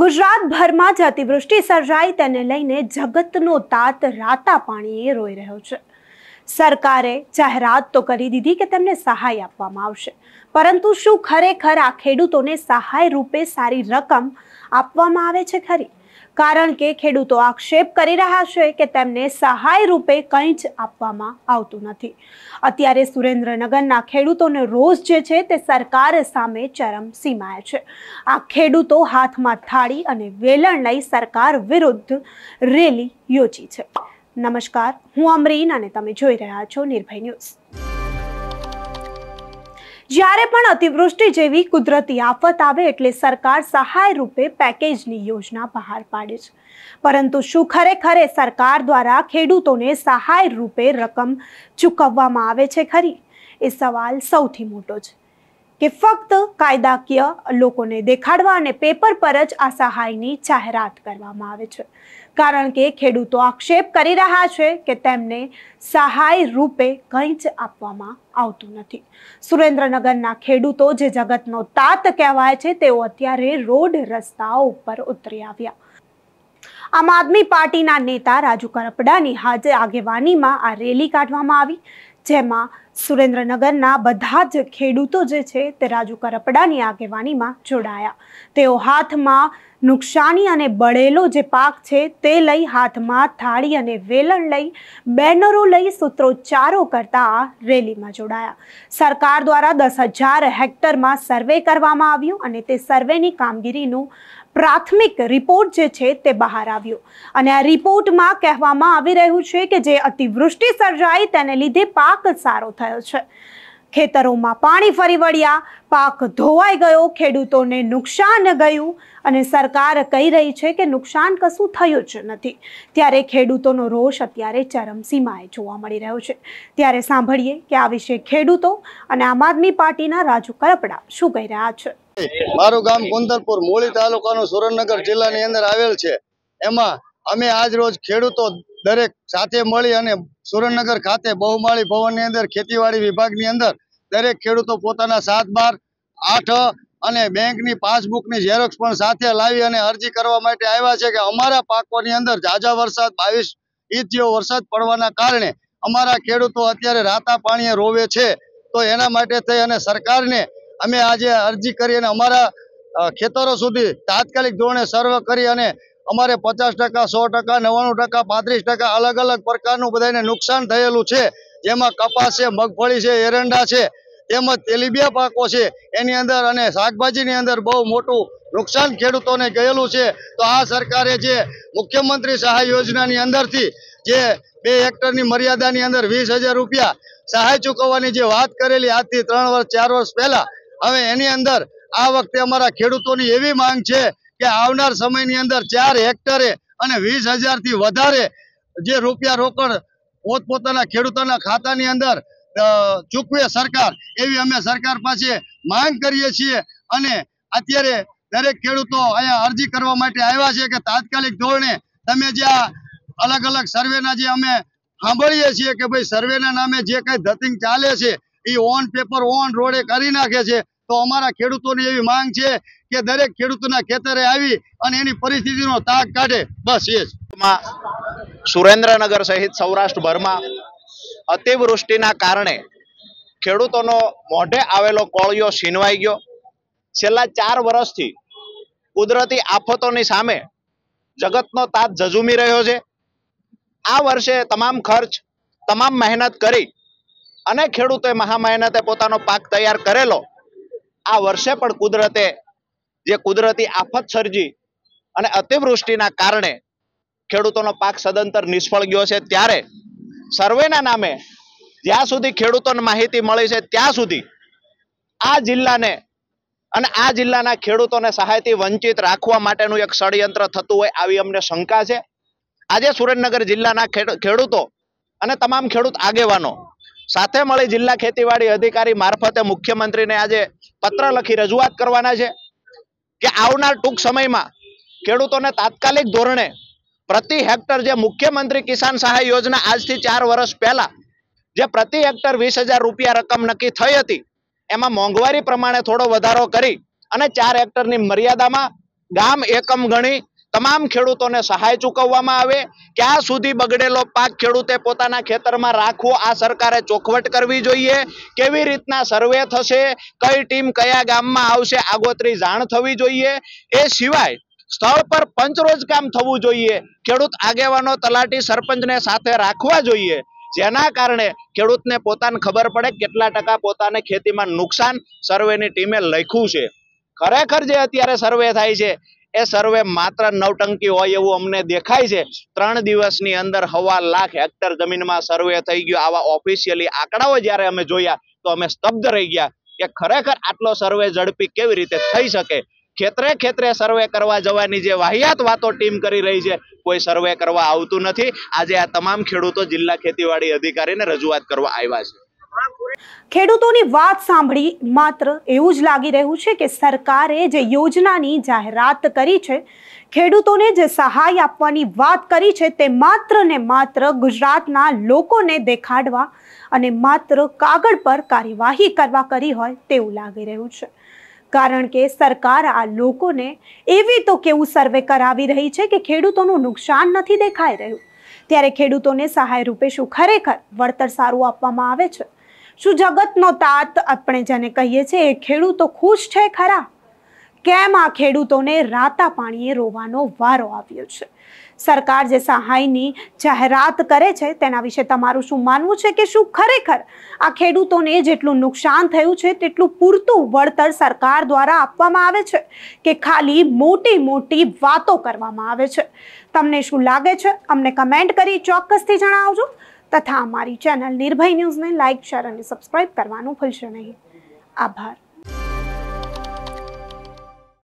ગુજરાતભરમાં જ અતિવૃષ્ટિ સર્જાઈ તેને લઈને જગતનો તાત રાતા પાણીએ રોઈ રહ્યો છે સરકારે જાહેરાત તો કરી દીધી કે તેમને સહાય આપવામાં આવશે પરંતુ શું ખરેખર આ ખેડૂતોને સહાય રૂપે સારી રકમ આપવામાં આવે છે ખરી કારણ કે ખેડૂતો આક્ષેપ કરી રહ્યા છે કે તેમને સહાય રૂપે કંઈ જ આપવામાં આવતું નથી અત્યારે સુરેન્દ્રનગરના ખેડૂતોને રોષ જે છે તે સરકાર સામે ચરમ સીમાએ છે આ ખેડૂતો હાથમાં થાળી અને વેલણ લઈ સરકાર વિરુદ્ધ રેલી યોજી છે નમસ્કાર હું અમરીન અને તમે જોઈ રહ્યા છો નિર્ભય ન્યૂઝ જ્યારે પણ અતિવૃષ્ટિ જેવી કુદરતી આફત આવે એટલે સરકાર સહાય રૂપે પેકેજની યોજના બહાર પાડે છે પરંતુ શું ખરેખર સરકાર દ્વારા ખેડૂતોને સહાય રૂપે રકમ ચૂકવવામાં આવે છે ખરી એ સવાલ સૌથી મોટો છે કે ફક્ત કાયદાકીય લોકોને દેખાડવા અને પેપર પર જ આ સહાયની જાહેરાત કરવામાં આવે છે કારણ કે ખેડૂતો આક્ષેપ કરી રહ્યા છે કે તેમને સહાય રૂપે કંઈ જ આપવામાં આવતું નથી સુરેન્દ્રનગરના ખેડૂતો જે જગતનો તાત કહેવાય છે તેઓ અત્યારે રોડ રસ્તાઓ ઉપર ઉતરી આવ્યા આમ આદમી પાર્ટીના નેતા રાજુ કરપડાની હાજર આગેવાનીમાં આ રેલી કાઢવામાં આવી જેમાં સુરેન્દ્રનગરના બધા જ ખેડૂતો જે છે તે રાજુ કરપડાની આગેવાનીમાં જોડાયા તેઓ હાથમાં નુકસાની અને બળેલો જે પાક છે તે લઈ હાથમાં થાળી અને વેલણ લઈ બેનરો લઈ સૂત્રોચ્ચારો કરતા આ રેલીમાં જોડાયા સરકાર દ્વારા દસ હજાર હેક્ટરમાં સર્વે કરવામાં આવ્યું અને તે સર્વેની કામગીરીનું પ્રાથમિક રિપોર્ટ જે છે તે બહાર આવ્યો અને આ રિપોર્ટમાં કહેવામાં આવી રહ્યું છે કે જે અતિવૃષ્ટિ સર્જાઈ તેને લીધે પાક સારો થયો થયો છે ખેતરોમાં પાણી ફરી વળ્યા પાક ધોવાઈ ગયો ખેડૂતોને નુકસાન ગયું અને સરકાર કહી રહી છે કે નુકસાન કશું થયું જ નથી ત્યારે ખેડૂતોનો રોષ અત્યારે ચરમસીમાએ જોવા મળી રહ્યો છે ત્યારે સાંભળીએ કે આ વિશે ખેડૂતો અને આમ આદમી પાર્ટીના રાજુ કરપડા શું કહી રહ્યા છે મારું ગામ કુંદરપુર મૂળી તાલુકાનું સુરેન્દ્રનગર જિલ્લાની અંદર આવેલ છે એમાં અમે આજ રોજ ખેડૂતો દરેક સાથે મળી અને સુરેન્દ્રનગર ખાતે બહુમાળી ભવનની અંદર ખેતીવાડી વિભાગની અંદર દરેક ખેડૂતો પોતાના સાત બાર આઠ અને બેંકની પાસબુકની ઝેરોક્ષ પણ સાથે લાવી અને અરજી કરવા માટે આવ્યા છે કે અમારા પાકોની અંદર ઝાઝા વરસાદ બાવીસ ઇંચ વરસાદ પડવાના કારણે અમારા ખેડૂતો અત્યારે રાતા પાણીએ રોવે છે તો એના માટે થઈ અને સરકારને અમે આજે અરજી કરી અને અમારા ખેતરો સુધી તાત્કાલિક ધોરણે સર્વ કરી અને અમારે પચાસ ટકા સો ટકા નવ્વાણું ટકા પાંત્રીસ ટકા અલગ અલગ પ્રકારનું બધાને નુકસાન થયેલું છે જેમાં કપાસ છે મગફળી છે એરંડા છે તેમજ તેલીબિયા પાકો છે એની અંદર અને શાકભાજીની અંદર બહુ મોટું નુકસાન ખેડૂતોને ગયેલું છે તો આ સરકારે જે મુખ્યમંત્રી સહાય યોજનાની અંદરથી જે બે હેક્ટરની મર્યાદાની અંદર વીસ રૂપિયા સહાય ચૂકવવાની જે વાત કરેલી આજથી ત્રણ વર્ષ ચાર વર્ષ પહેલાં હવે એની અંદર આ વખતે અમારા ખેડૂતોની એવી માંગ છે કે આવનાર સમયની અંદર ચાર હેક્ટરે અને વીસ હજારથી વધારે જે રૂપિયા રોકડ પોતપોતાના ખેડૂતોના ખાતાની અંદર ચૂકવે સરકાર એવી અમે સરકાર પાસે માંગ કરીએ છીએ અને અત્યારે દરેક ખેડૂતો અહીંયા અરજી કરવા માટે આવ્યા છે કે તાત્કાલિક ધોરણે તમે જે અલગ અલગ સર્વેના જે અમે સાંભળીએ છીએ કે ભાઈ સર્વેના નામે જે કંઈ ધતિંગ ચાલે છે એ ઓન પેપર ઓન રોડે કરી નાખે છે તો અમારા ખેડૂતોની એવી માંગ છે કે દરેક ખેડૂતોના ખેતરે આવી અને એની પરિસ્થિતિનો તાગ કાઢે બસ એ જ સુરેન્દ્રનગર સહિત સૌરાષ્ટ્રભરમાં અતિવૃષ્ટિના કારણે ખેડૂતોનો મોઢે આવેલો કોળિયો છીનવાઈ ગયો છેલ્લા ચાર વર્ષથી કુદરતી આફતોની સામે જગતનો તાત ઝઝુમી રહ્યો છે આ વર્ષે તમામ ખર્ચ તમામ મહેનત કરી અને ખેડૂતોએ મહા મહેનતે પોતાનો પાક તૈયાર કરેલો આ વર્ષે પણ કુદરતે જે કુદરતી આફત સર્જી અને અતિવૃષ્ટિના કારણે ખેડૂતોનો પાક સદંતર નિષ્ફળ ગયો છે ત્યારે સર્વેના નામે જ્યાં સુધી ખેડૂતોને માહિતી મળી છે ત્યાં સુધી આ જિલ્લાને અને આ જિલ્લાના ખેડૂતોને સહાયથી વંચિત રાખવા માટેનું એક ષડયંત્ર થતું હોય આવી અમને શંકા છે આજે સુરેન્દ્રનગર જિલ્લાના ખેડૂતો અને તમામ ખેડૂત આગેવાનો સાથે મળી જિલ્લા ખેતીવાડી અધિકારી મારફતે મુખ્યમંત્રીને આજે પત્ર લખી રજૂઆત કરવાના છે કે આવનાર ટૂંક સમયમાં ખેડૂતોને તાત્કાલિક ધોરણે પ્રતિ હેક્ટર જે મુખ્યમંત્રી કિસાન સહાય યોજના આજથી ચાર વર્ષ પહેલા જે પ્રતિ હેક્ટર વીસ હજાર રૂપિયા રકમ નક્કી થઈ હતી એમાં મોંઘવારી પ્રમાણે થોડો વધારો કરી અને ચાર હેક્ટરની મર્યાદામાં ગામ એકમ ગણી તમામ ખેડૂતોને સહાય ચૂકવવામાં આવે ક્યાં સુધી બગડેલો પાક ખેડૂતે પોતાના ખેતરમાં રાખવો આ સરકારે ચોખવટ કરવી જોઈએ કેવી રીતના સર્વે થશે કઈ ટીમ કયા ગામમાં આવશે આગોતરી જાણ થવી જોઈએ એ સિવાય સ્થળ પર પંચરોજ કામ થવું જોઈએ ખેડૂત આગેવાનો તલાટી સરપંચને સાથે રાખવા જોઈએ જેના કારણે ખેડૂતને પોતાને ખબર પડે કેટલા ટકા પોતાને ખેતીમાં નુકસાન સર્વેની ટીમે લખ્યું છે ખરેખર જે અત્યારે સર્વે થાય છે એ સર્વે માત્ર નવટંકી હોય એવું અમને દેખાય છે ત્રણ દિવસની અંદર હવા લાખ હેક્ટર જમીનમાં સર્વે થઈ ગયો આવા ઓફિશિયલી આંકડાઓ જ્યારે અમે જોયા તો અમે સ્તબ્ધ રહી ગયા કે ખરેખર આટલો સર્વે ઝડપી કેવી રીતે થઈ શકે ખેતરે ખેતરે સર્વે કરવા જવાની જે વાહિયાત વાતો ટીમ કરી રહી છે કોઈ સર્વે કરવા આવતું નથી આજે આ તમામ ખેડૂતો જિલ્લા ખેતીવાડી અધિકારીને રજૂઆત કરવા આવ્યા છે ખેડૂતોની વાત સાંભળી માત્ર એવું જ લાગી રહ્યું છે કે સરકારે જે યોજનાની જાહેરાત કરી છે ખેડૂતોને જે સહાય આપવાની વાત કરી છે તે માત્ર ને માત્ર ગુજરાતના લોકોને દેખાડવા અને માત્ર કાગળ પર કાર્યવાહી કરવા કરી હોય તેવું લાગી રહ્યું છે કારણ કે સરકાર આ લોકોને એવી તો કેવું સર્વે કરાવી રહી છે કે ખેડૂતોનું નુકસાન નથી દેખાઈ રહ્યું ત્યારે ખેડૂતોને સહાય રૂપે શું ખરેખર વળતર સારું આપવામાં આવે છે શું જગતનો તાત આપણે જેને કહીએ છીએ એ ખેડૂતો ખુશ છે ખરા કેમ આ ખેડૂતોને રાતા પાણીએ રોવાનો વારો આવ્યો છે સરકાર જે સહાયની જાહેરાત કરે છે તેના વિશે તમારું શું માનવું છે કે શું ખરેખર આ ખેડૂતોને જેટલું નુકસાન થયું છે તેટલું પૂરતું વળતર સરકાર દ્વારા આપવામાં આવે છે કે ખાલી મોટી મોટી વાતો કરવામાં આવે છે તમને શું લાગે છે અમને કમેન્ટ કરી ચોક્કસથી જણાવજો તથા અમારી ચેનલ નિર્ભય ન્યૂઝને લાઇક શેર અને સબસ્ક્રાઇબ કરવાનું ભૂલશો નહીં આભાર